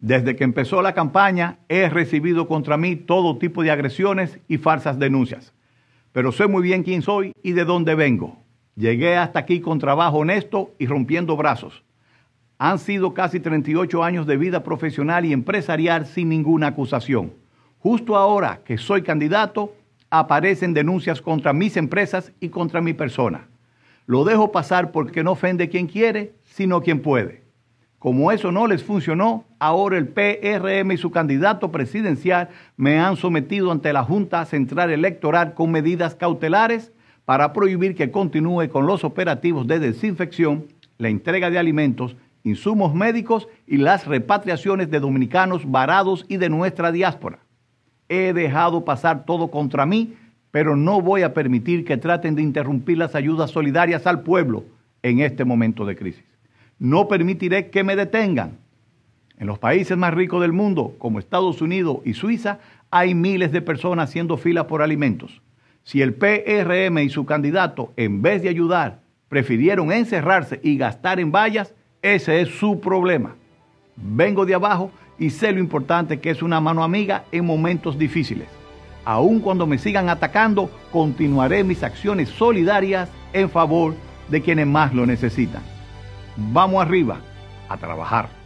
Desde que empezó la campaña he recibido contra mí todo tipo de agresiones y falsas denuncias. Pero sé muy bien quién soy y de dónde vengo. Llegué hasta aquí con trabajo honesto y rompiendo brazos. Han sido casi 38 años de vida profesional y empresarial sin ninguna acusación. Justo ahora que soy candidato, aparecen denuncias contra mis empresas y contra mi persona. Lo dejo pasar porque no ofende quien quiere, sino quien puede. Como eso no les funcionó, ahora el PRM y su candidato presidencial me han sometido ante la Junta Central Electoral con medidas cautelares para prohibir que continúe con los operativos de desinfección, la entrega de alimentos, insumos médicos y las repatriaciones de dominicanos varados y de nuestra diáspora. He dejado pasar todo contra mí, pero no voy a permitir que traten de interrumpir las ayudas solidarias al pueblo en este momento de crisis no permitiré que me detengan. En los países más ricos del mundo, como Estados Unidos y Suiza, hay miles de personas haciendo fila por alimentos. Si el PRM y su candidato, en vez de ayudar, prefirieron encerrarse y gastar en vallas, ese es su problema. Vengo de abajo y sé lo importante que es una mano amiga en momentos difíciles. Aun cuando me sigan atacando, continuaré mis acciones solidarias en favor de quienes más lo necesitan. Vamos arriba a trabajar.